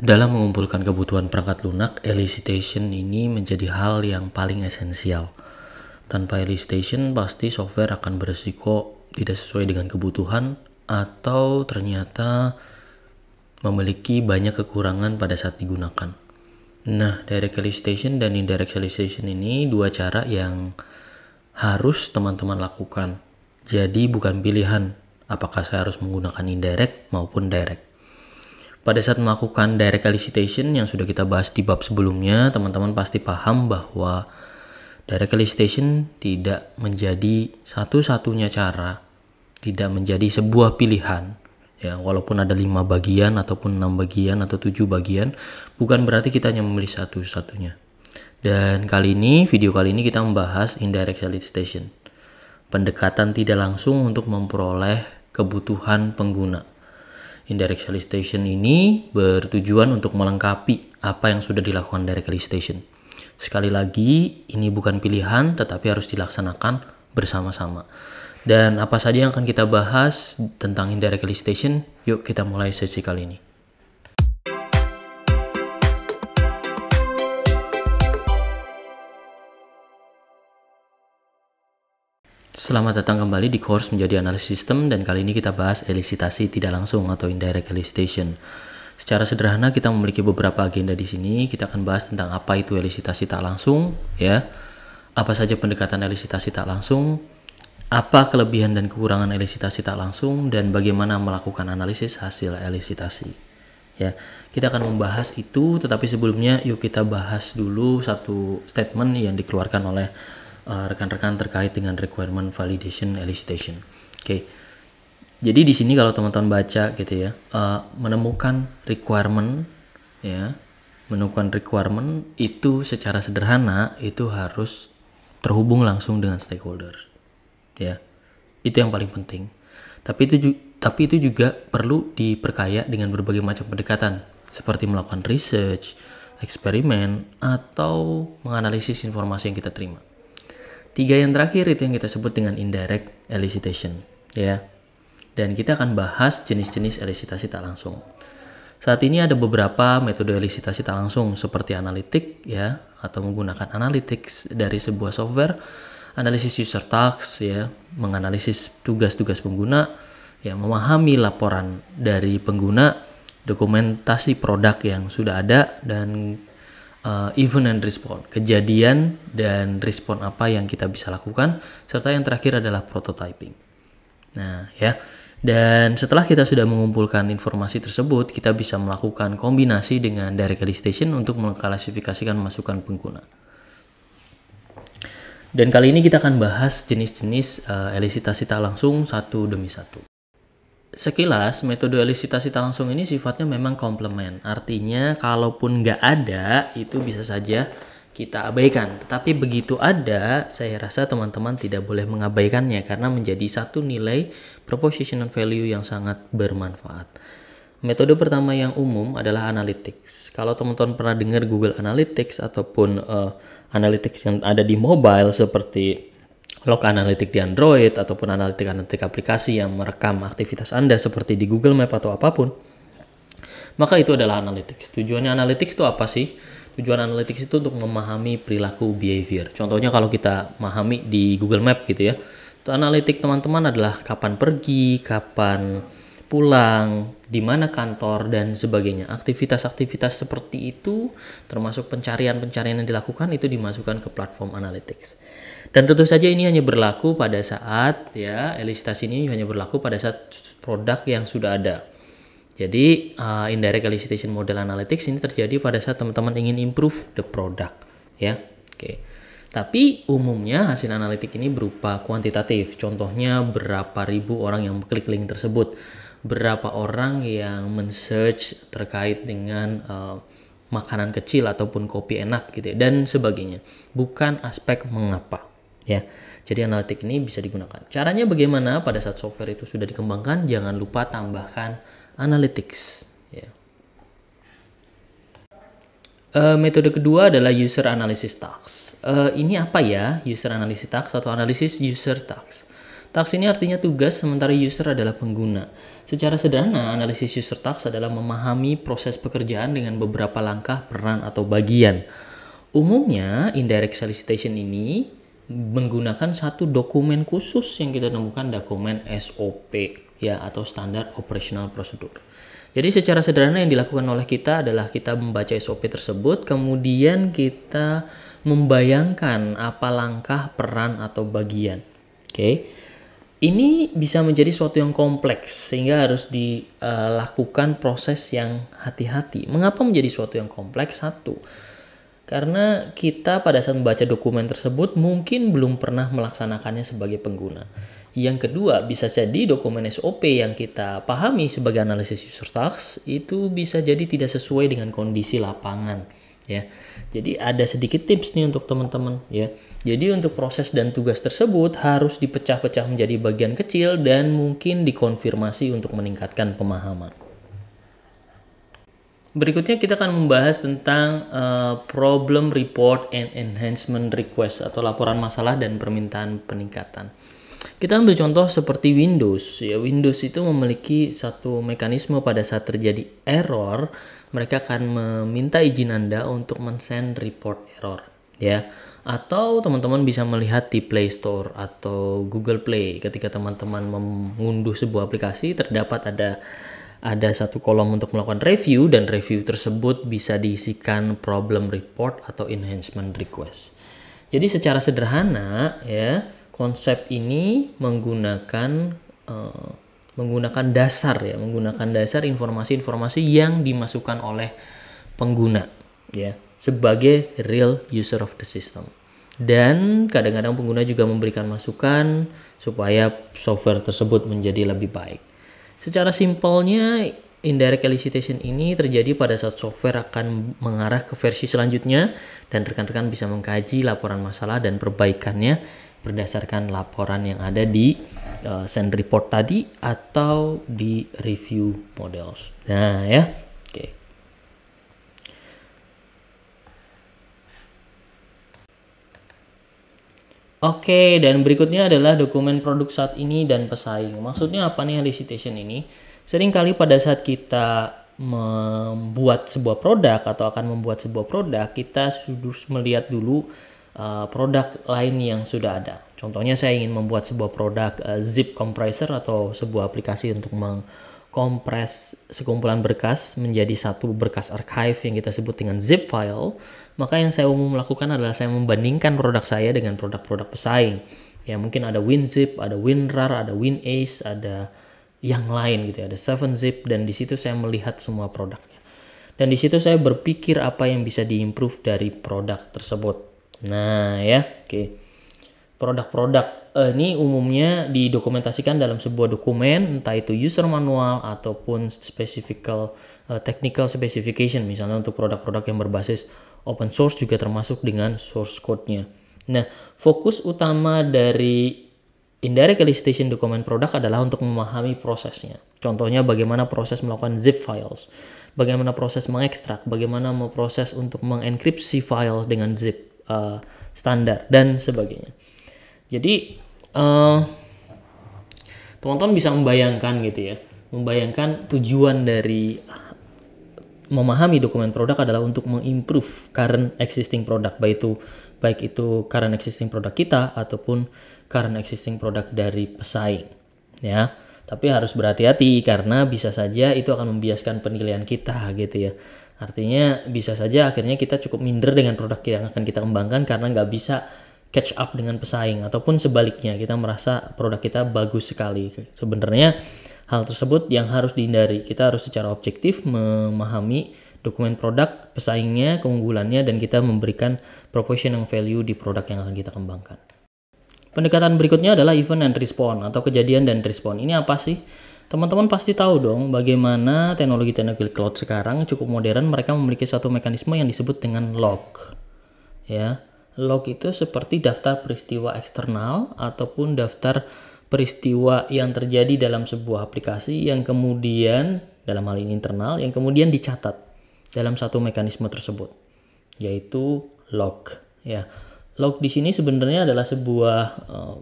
Dalam mengumpulkan kebutuhan perangkat lunak, elicitation ini menjadi hal yang paling esensial. Tanpa elicitation, pasti software akan beresiko tidak sesuai dengan kebutuhan atau ternyata memiliki banyak kekurangan pada saat digunakan. Nah, direct elicitation dan indirect elicitation ini dua cara yang harus teman-teman lakukan. Jadi bukan pilihan apakah saya harus menggunakan indirect maupun direct. Pada saat melakukan direct elicitation yang sudah kita bahas di bab sebelumnya, teman-teman pasti paham bahwa direct elicitation tidak menjadi satu-satunya cara, tidak menjadi sebuah pilihan. Ya, walaupun ada lima bagian ataupun enam bagian atau tujuh bagian, bukan berarti kita hanya memilih satu-satunya. Dan kali ini, video kali ini kita membahas indirect elicitation. Pendekatan tidak langsung untuk memperoleh kebutuhan pengguna. Indirect Station ini bertujuan untuk melengkapi apa yang sudah dilakukan dari Station. Sekali lagi, ini bukan pilihan tetapi harus dilaksanakan bersama-sama. Dan apa saja yang akan kita bahas tentang Indirect Station, yuk kita mulai sesi kali ini. Selamat datang kembali di course menjadi analis sistem dan kali ini kita bahas elisitasi tidak langsung atau indirect elicitation. Secara sederhana kita memiliki beberapa agenda di sini. Kita akan bahas tentang apa itu elisitasi tak langsung, ya. Apa saja pendekatan elisitasi tak langsung, apa kelebihan dan kekurangan elisitasi tak langsung dan bagaimana melakukan analisis hasil elisitasi. Ya, kita akan membahas itu tetapi sebelumnya yuk kita bahas dulu satu statement yang dikeluarkan oleh Eh, rekan-rekan uh, terkait dengan requirement validation elicitation. Oke. Okay. Jadi di sini kalau teman-teman baca gitu ya, uh, menemukan requirement ya, menemukan requirement itu secara sederhana itu harus terhubung langsung dengan stakeholder. Ya. Itu yang paling penting. Tapi itu tapi itu juga perlu diperkaya dengan berbagai macam pendekatan seperti melakukan research, eksperimen, atau menganalisis informasi yang kita terima. Tiga yang terakhir itu yang kita sebut dengan indirect elicitation, ya. Dan kita akan bahas jenis-jenis elisitasi tak langsung. Saat ini ada beberapa metode elisitasi tak langsung seperti analitik ya atau menggunakan analitik dari sebuah software, analisis user tax, ya, menganalisis tugas-tugas pengguna, ya memahami laporan dari pengguna, dokumentasi produk yang sudah ada dan uh, event and respond, kejadian dan respon apa yang kita bisa lakukan, serta yang terakhir adalah prototyping. Nah, ya. Dan setelah kita sudah mengumpulkan informasi tersebut, kita bisa melakukan kombinasi dengan direct elicitation untuk mengklasifikasikan masukan pengguna. Dan kali ini kita akan bahas jenis-jenis uh, elisitasi tak langsung satu demi satu. Sekilas, metode elisitasi langsung ini sifatnya memang komplement. Artinya, kalaupun nggak ada, itu bisa saja kita abaikan. Tetapi begitu ada, saya rasa teman-teman tidak boleh mengabaikannya karena menjadi satu nilai propositional value yang sangat bermanfaat. Metode pertama yang umum adalah analytics. Kalau teman-teman pernah dengar Google Analytics ataupun uh, analytics yang ada di mobile seperti log analitik di Android ataupun analitik-analitik aplikasi yang merekam aktivitas Anda seperti di Google Map atau apapun, maka itu adalah analitik. Tujuannya analitik itu apa sih? Tujuan analitik itu untuk memahami perilaku behavior. Contohnya kalau kita memahami di Google Map gitu ya, analitik teman-teman adalah kapan pergi, kapan pulang, di mana kantor dan sebagainya. Aktivitas-aktivitas seperti itu termasuk pencarian-pencarian yang dilakukan itu dimasukkan ke platform analytics. Dan tentu saja ini hanya berlaku pada saat ya elisitas ini hanya berlaku pada saat produk yang sudah ada. Jadi uh, indirect elicitation model analytics ini terjadi pada saat teman-teman ingin improve the product ya. Oke. Okay. Tapi umumnya hasil analitik ini berupa kuantitatif. Contohnya berapa ribu orang yang klik link tersebut, berapa orang yang men-search terkait dengan uh, makanan kecil ataupun kopi enak gitu ya, dan sebagainya. Bukan aspek mengapa ya. Jadi analitik ini bisa digunakan. Caranya bagaimana? Pada saat software itu sudah dikembangkan, jangan lupa tambahkan analytics ya. Uh, metode kedua adalah user analysis task. Uh, ini apa ya user analysis task atau analisis user task? Task ini artinya tugas, sementara user adalah pengguna. Secara sederhana, analisis user task adalah memahami proses pekerjaan dengan beberapa langkah, peran, atau bagian. Umumnya, indirect solicitation ini menggunakan satu dokumen khusus yang kita temukan dokumen SOP ya atau standar operational prosedur. Jadi secara sederhana yang dilakukan oleh kita adalah kita membaca SOP tersebut, kemudian kita membayangkan apa langkah, peran atau bagian. Oke. Okay. Ini bisa menjadi suatu yang kompleks sehingga harus dilakukan eh, proses yang hati-hati. Mengapa menjadi suatu yang kompleks? Satu, karena kita pada saat membaca dokumen tersebut mungkin belum pernah melaksanakannya sebagai pengguna. Yang kedua, bisa jadi dokumen SOP yang kita pahami sebagai analisis user tax itu bisa jadi tidak sesuai dengan kondisi lapangan ya. Jadi ada sedikit tips nih untuk teman-teman ya. Jadi untuk proses dan tugas tersebut harus dipecah-pecah menjadi bagian kecil dan mungkin dikonfirmasi untuk meningkatkan pemahaman. Berikutnya kita akan membahas tentang uh, problem report and enhancement request atau laporan masalah dan permintaan peningkatan. Kita ambil contoh seperti Windows. Ya, Windows itu memiliki satu mekanisme pada saat terjadi error, mereka akan meminta izin Anda untuk mensend report error, ya. Atau teman-teman bisa melihat di Play Store atau Google Play ketika teman-teman mengunduh sebuah aplikasi terdapat ada ada satu kolom untuk melakukan review dan review tersebut bisa diisikan problem report atau enhancement request. Jadi secara sederhana ya konsep ini menggunakan uh, menggunakan dasar ya menggunakan dasar informasi-informasi yang dimasukkan oleh pengguna ya sebagai real user of the system. Dan kadang-kadang pengguna juga memberikan masukan supaya software tersebut menjadi lebih baik. Secara simpelnya, indirect elicitation ini terjadi pada saat software akan mengarah ke versi selanjutnya dan rekan-rekan bisa mengkaji laporan masalah dan perbaikannya berdasarkan laporan yang ada di uh, send report tadi atau di review models. Nah, ya. Oke, dan berikutnya adalah dokumen produk saat ini dan pesaing. Maksudnya apa nih elicitation ini? Seringkali pada saat kita membuat sebuah produk atau akan membuat sebuah produk, kita sudah melihat dulu uh, produk lain yang sudah ada. Contohnya saya ingin membuat sebuah produk uh, zip compressor atau sebuah aplikasi untuk meng kompres sekumpulan berkas menjadi satu berkas archive yang kita sebut dengan zip file, maka yang saya umum lakukan adalah saya membandingkan produk saya dengan produk-produk pesaing. Ya mungkin ada WinZip, ada WinRAR, ada WinAce, ada yang lain gitu ya, ada 7zip dan di situ saya melihat semua produknya. Dan di situ saya berpikir apa yang bisa diimprove dari produk tersebut. Nah, ya. Oke. Okay produk-produk eh, ini umumnya didokumentasikan dalam sebuah dokumen entah itu user manual ataupun specifical eh, technical specification misalnya untuk produk-produk yang berbasis open source juga termasuk dengan source code-nya. Nah, fokus utama dari indirect elicitation dokumen produk adalah untuk memahami prosesnya. Contohnya bagaimana proses melakukan zip files, bagaimana proses mengekstrak, bagaimana memproses untuk mengenkripsi file dengan zip uh, standar dan sebagainya. Jadi teman eh, teman-teman bisa membayangkan gitu ya, membayangkan tujuan dari memahami dokumen produk adalah untuk mengimprove current existing product baik itu baik itu current existing product kita ataupun current existing product dari pesaing ya tapi harus berhati-hati karena bisa saja itu akan membiaskan penilaian kita gitu ya artinya bisa saja akhirnya kita cukup minder dengan produk yang akan kita kembangkan karena nggak bisa catch up dengan pesaing ataupun sebaliknya kita merasa produk kita bagus sekali. Sebenarnya hal tersebut yang harus dihindari. Kita harus secara objektif memahami dokumen produk, pesaingnya, keunggulannya dan kita memberikan proportion yang value di produk yang akan kita kembangkan. Pendekatan berikutnya adalah event and respond atau kejadian dan respon. Ini apa sih? Teman-teman pasti tahu dong bagaimana teknologi-teknologi cloud sekarang cukup modern, mereka memiliki suatu mekanisme yang disebut dengan log. Ya log itu seperti daftar peristiwa eksternal ataupun daftar peristiwa yang terjadi dalam sebuah aplikasi yang kemudian dalam hal ini internal yang kemudian dicatat dalam satu mekanisme tersebut yaitu log ya log di sini sebenarnya adalah sebuah eh,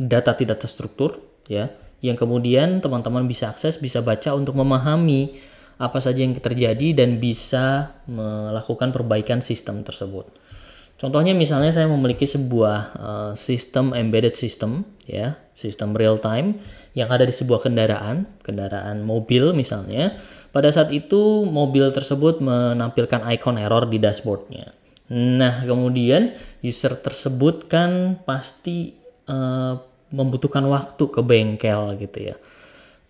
data tidak terstruktur ya yang kemudian teman-teman bisa akses bisa baca untuk memahami apa saja yang terjadi dan bisa melakukan perbaikan sistem tersebut. Contohnya misalnya saya memiliki sebuah uh, sistem embedded system ya, sistem real time yang ada di sebuah kendaraan, kendaraan mobil misalnya. Pada saat itu mobil tersebut menampilkan icon error di dashboardnya. Nah kemudian user tersebut kan pasti uh, membutuhkan waktu ke bengkel gitu ya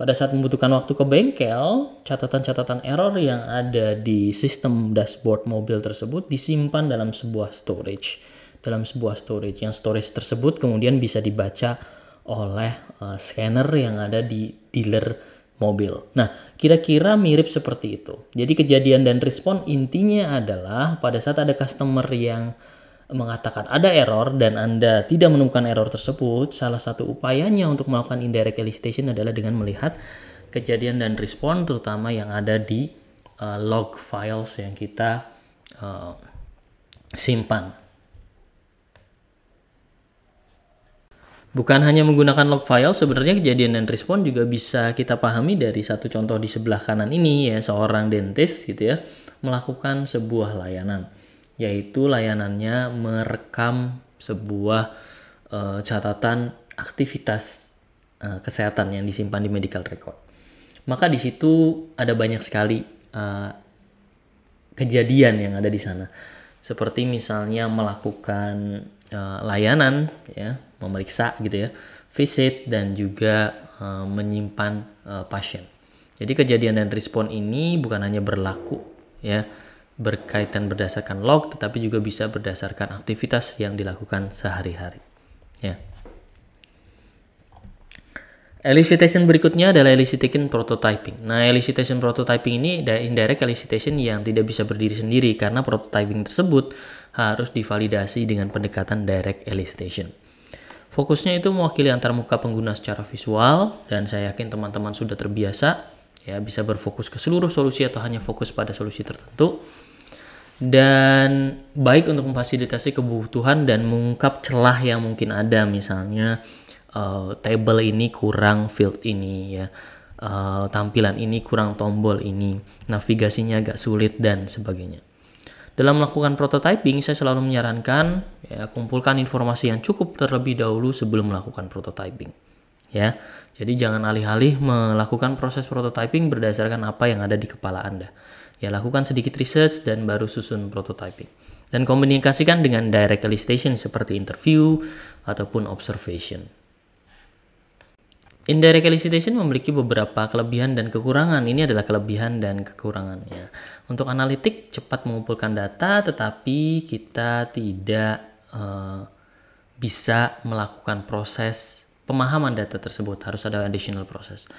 pada saat membutuhkan waktu ke bengkel, catatan-catatan error yang ada di sistem dashboard mobil tersebut disimpan dalam sebuah storage. Dalam sebuah storage yang storage tersebut kemudian bisa dibaca oleh uh, scanner yang ada di dealer mobil. Nah, kira-kira mirip seperti itu. Jadi kejadian dan respon intinya adalah pada saat ada customer yang mengatakan ada error dan Anda tidak menemukan error tersebut, salah satu upayanya untuk melakukan indirect elicitation adalah dengan melihat kejadian dan respon terutama yang ada di uh, log files yang kita uh, simpan. Bukan hanya menggunakan log file, sebenarnya kejadian dan respon juga bisa kita pahami dari satu contoh di sebelah kanan ini ya, seorang dentist gitu ya, melakukan sebuah layanan yaitu layanannya merekam sebuah uh, catatan aktivitas uh, kesehatan yang disimpan di medical record. Maka di situ ada banyak sekali uh, kejadian yang ada di sana. Seperti misalnya melakukan uh, layanan ya, memeriksa gitu ya, visit dan juga uh, menyimpan uh, pasien. Jadi kejadian dan respon ini bukan hanya berlaku ya berkaitan berdasarkan log tetapi juga bisa berdasarkan aktivitas yang dilakukan sehari-hari. Ya. Elicitation berikutnya adalah elicitation prototyping. Nah, elicitation prototyping ini indirect elicitation yang tidak bisa berdiri sendiri karena prototyping tersebut harus divalidasi dengan pendekatan direct elicitation. Fokusnya itu mewakili antarmuka pengguna secara visual dan saya yakin teman-teman sudah terbiasa ya bisa berfokus ke seluruh solusi atau hanya fokus pada solusi tertentu dan baik untuk memfasilitasi kebutuhan dan mengungkap celah yang mungkin ada misalnya uh, table ini kurang field ini ya uh, tampilan ini kurang tombol ini navigasinya agak sulit dan sebagainya dalam melakukan prototyping saya selalu menyarankan ya kumpulkan informasi yang cukup terlebih dahulu sebelum melakukan prototyping ya. Jadi jangan alih-alih melakukan proses prototyping berdasarkan apa yang ada di kepala Anda. Ya, lakukan sedikit research dan baru susun prototyping. Dan komunikasikan dengan direct elicitation seperti interview ataupun observation. Indirect elicitation memiliki beberapa kelebihan dan kekurangan. Ini adalah kelebihan dan kekurangannya. Untuk analitik cepat mengumpulkan data, tetapi kita tidak uh, bisa melakukan proses pemahaman data tersebut. Harus ada additional proses.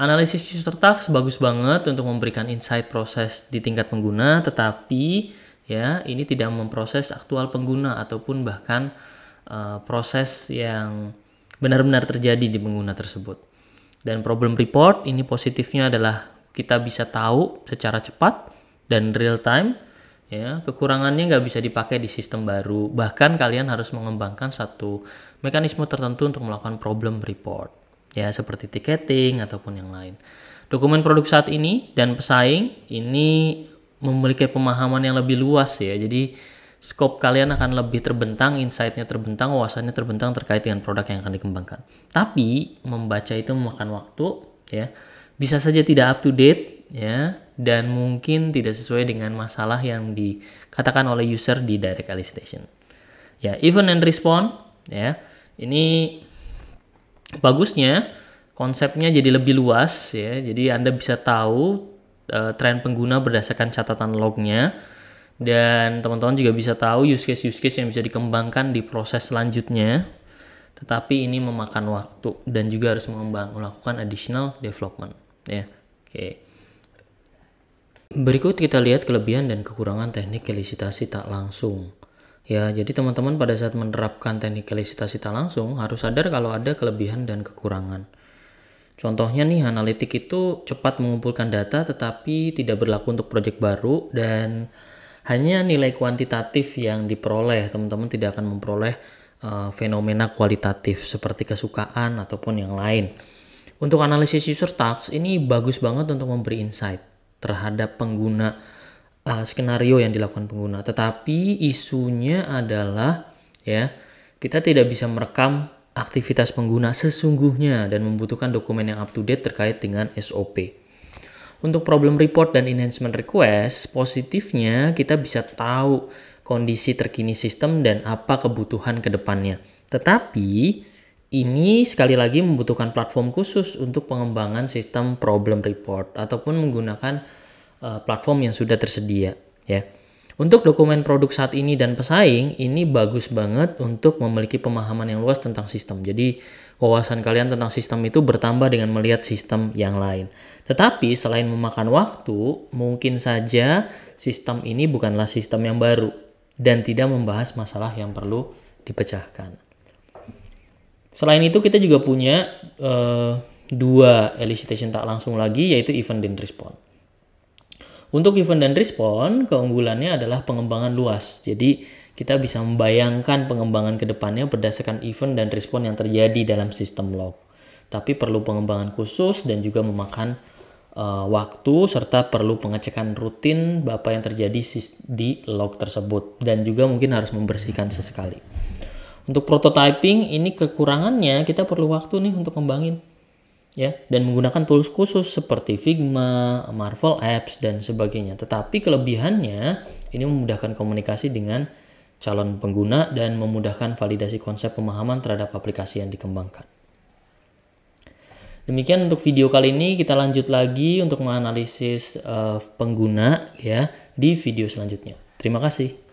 Analisis user task bagus banget untuk memberikan insight proses di tingkat pengguna, tetapi ya ini tidak memproses aktual pengguna ataupun bahkan uh, proses yang benar-benar terjadi di pengguna tersebut. Dan problem report ini positifnya adalah kita bisa tahu secara cepat dan real time ya kekurangannya nggak bisa dipakai di sistem baru bahkan kalian harus mengembangkan satu mekanisme tertentu untuk melakukan problem report ya seperti ticketing ataupun yang lain dokumen produk saat ini dan pesaing ini memiliki pemahaman yang lebih luas ya jadi scope kalian akan lebih terbentang insightnya terbentang wawasannya terbentang terkait dengan produk yang akan dikembangkan tapi membaca itu memakan waktu ya bisa saja tidak up to date ya dan mungkin tidak sesuai dengan masalah yang dikatakan oleh user di direct elicitation. Ya, event and respond ya. Ini bagusnya konsepnya jadi lebih luas ya. Jadi Anda bisa tahu uh, tren pengguna berdasarkan catatan lognya dan teman-teman juga bisa tahu use case use case yang bisa dikembangkan di proses selanjutnya. Tetapi ini memakan waktu dan juga harus melakukan additional development ya. Oke. Okay. Berikut kita lihat kelebihan dan kekurangan teknik kelisitasi tak langsung. Ya, jadi teman-teman pada saat menerapkan teknik kelisitasi tak langsung harus sadar kalau ada kelebihan dan kekurangan. Contohnya nih, analitik itu cepat mengumpulkan data tetapi tidak berlaku untuk proyek baru dan hanya nilai kuantitatif yang diperoleh. Teman-teman tidak akan memperoleh uh, fenomena kualitatif seperti kesukaan ataupun yang lain. Untuk analisis user tax ini bagus banget untuk memberi insight terhadap pengguna uh, skenario yang dilakukan pengguna. Tetapi isunya adalah ya kita tidak bisa merekam aktivitas pengguna sesungguhnya dan membutuhkan dokumen yang up to date terkait dengan SOP. Untuk problem report dan enhancement request, positifnya kita bisa tahu kondisi terkini sistem dan apa kebutuhan ke depannya. Tetapi ini sekali lagi membutuhkan platform khusus untuk pengembangan sistem problem report ataupun menggunakan uh, platform yang sudah tersedia ya. Untuk dokumen produk saat ini dan pesaing, ini bagus banget untuk memiliki pemahaman yang luas tentang sistem. Jadi, wawasan kalian tentang sistem itu bertambah dengan melihat sistem yang lain. Tetapi, selain memakan waktu, mungkin saja sistem ini bukanlah sistem yang baru dan tidak membahas masalah yang perlu dipecahkan. Selain itu kita juga punya uh, dua elicitation tak langsung lagi yaitu event dan respon. Untuk event dan respon, keunggulannya adalah pengembangan luas. Jadi kita bisa membayangkan pengembangan kedepannya berdasarkan event dan respon yang terjadi dalam sistem log. Tapi perlu pengembangan khusus dan juga memakan uh, waktu serta perlu pengecekan rutin bapak yang terjadi di log tersebut dan juga mungkin harus membersihkan sesekali. Untuk prototyping ini kekurangannya kita perlu waktu nih untuk kembangin ya dan menggunakan tools khusus seperti Figma, Marvel Apps dan sebagainya. Tetapi kelebihannya ini memudahkan komunikasi dengan calon pengguna dan memudahkan validasi konsep pemahaman terhadap aplikasi yang dikembangkan. Demikian untuk video kali ini kita lanjut lagi untuk menganalisis uh, pengguna ya di video selanjutnya. Terima kasih.